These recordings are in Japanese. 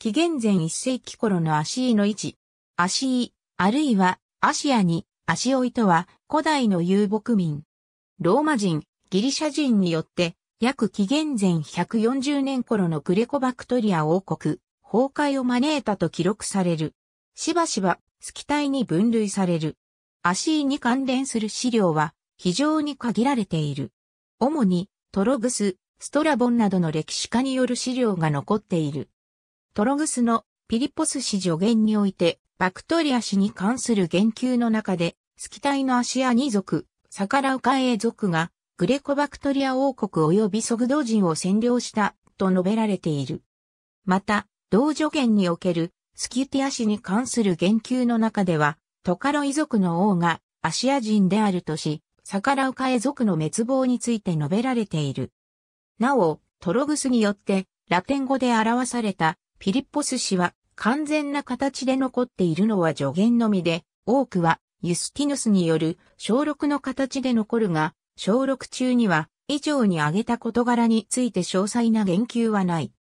紀元前1世紀頃の足井の位置。足井、あるいは、アシアに、足追いとは、古代の遊牧民。ローマ人、ギリシャ人によって、約紀元前140年頃のグレコバクトリア王国、崩壊を招いたと記録される。しばしば、スキタイに分類される。足井に関連する資料は、非常に限られている。主に、トログス、ストラボンなどの歴史家による資料が残っている。トログスのピリポス氏助言において、バクトリア氏に関する言及の中で、スキタイのアシアニ族、サカラウカエ族が、グレコバクトリア王国及びソグド人を占領した、と述べられている。また、同助言における、スキュティア氏に関する言及の中では、トカロイ族の王がアシア人であるとし、サカラウカエ族の滅亡について述べられている。なお、トログスによってラテン語で表されたピリッポス氏は完全な形で残っているのは助言のみで、多くはユスティヌスによる小6の形で残るが、小6中には以上に挙げた事柄について詳細な言及はない。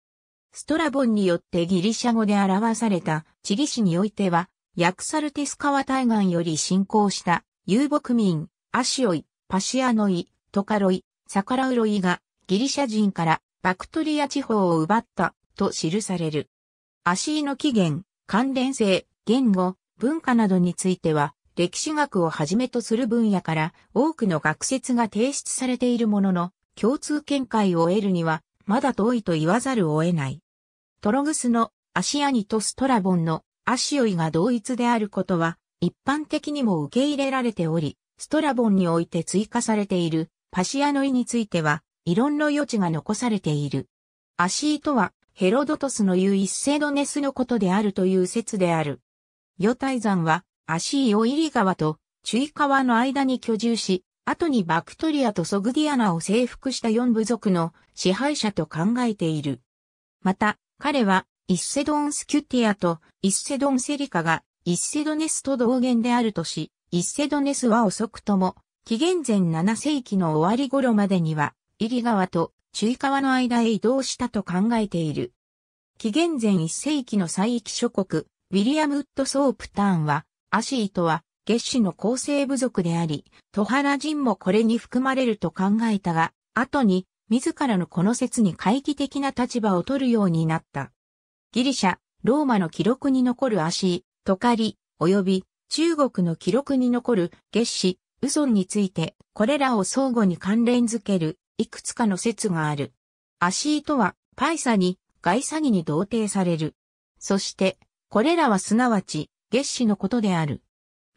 ストラボンによってギリシャ語で表された地理史においては、ヤクサルティス川対岸より進行した遊牧民、アシオイ、パシアノイ、トカロイ、サカラウロイがギリシャ人からバクトリア地方を奪ったと記される。足の起源、関連性、言語、文化などについては、歴史学をはじめとする分野から多くの学説が提出されているものの、共通見解を得るには、まだ遠いと言わざるを得ない。トログスのアシアニとストラボンのアシオイが同一であることは、一般的にも受け入れられており、ストラボンにおいて追加されているパシアノイについては、異論の余地が残されている。アシとは、ヘロドトスの言う一セドネスのことであるという説である。魚体山は、アシーオイリ川と、チュイ川の間に居住し、後にバクトリアとソグディアナを征服した四部族の支配者と考えている。また、彼は、イッセドンスキュティアとイッセドンセリカがイッセドネスと同源であるとし、イッセドネスは遅くとも、紀元前7世紀の終わり頃までには、イリ川とチュイ川の間へ移動したと考えている。紀元前1世紀の西域諸国、ウィリアム・ウッド・ソープターンは、アシーとは、月子の構成部族であり、トハラ人もこれに含まれると考えたが、後に、自らのこの説に回帰的な立場を取るようになった。ギリシャ、ローマの記録に残るアシー、トカリ、及び、中国の記録に残る月子、ウソンについて、これらを相互に関連づける、いくつかの説がある。アシーとは、パイサに、外詐欺に同定される。そして、これらはすなわち、月子のことである。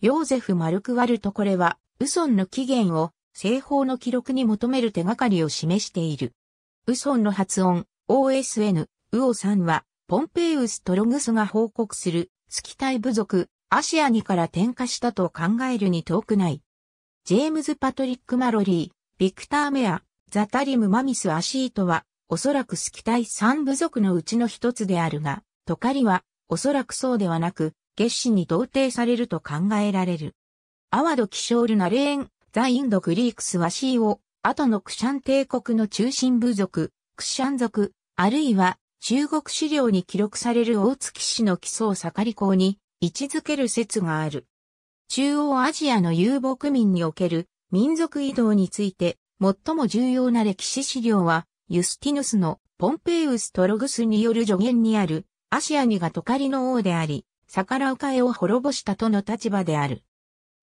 ヨーゼフ・マルクワルトこれは、ウソンの起源を、西方の記録に求める手がかりを示している。ウソンの発音、OSN、ウオさんは、ポンペイウス・トログスが報告する、月体部族、アシアニから転化したと考えるに遠くない。ジェームズ・パトリック・マロリー、ビクター・メア、ザタリム・マミス・アシートは、おそらくスキタイ三部族のうちの一つであるが、トカリは、おそらくそうではなく、月氏に同定されると考えられる。アワド・キショール・ナレーン、ザ・インド・グリークス・ワシーを、後のクシャン帝国の中心部族、クシャン族、あるいは中国資料に記録される大月氏の基礎を盛り校に位置づける説がある。中央アジアの遊牧民における民族移動について最も重要な歴史資料はユスティヌスのポンペイウスとログスによる助言にある、アシアニがトカリの王であり、逆らうかカエを滅ぼしたとの立場である。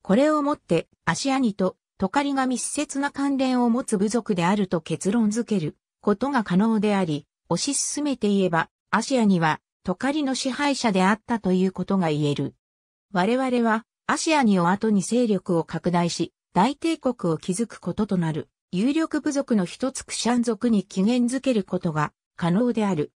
これをもって、アシアニとトカリが密接な関連を持つ部族であると結論づけることが可能であり、推し進めて言えば、アシアニはトカリの支配者であったということが言える。我々は、アシアニを後に勢力を拡大し、大帝国を築くこととなる。有力部族の一つクシャン族に起源づけることが可能である。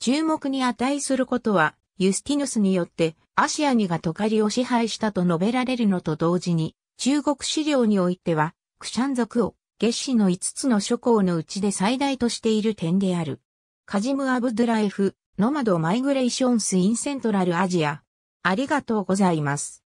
注目に値することは、ユスティヌスによってアシアニがトカリを支配したと述べられるのと同時に、中国資料においては、クシャン族を月子の5つの諸侯のうちで最大としている点である。カジム・アブドゥラエフ、ノマド・マイグレーションス・イン・セントラル・アジア。ありがとうございます。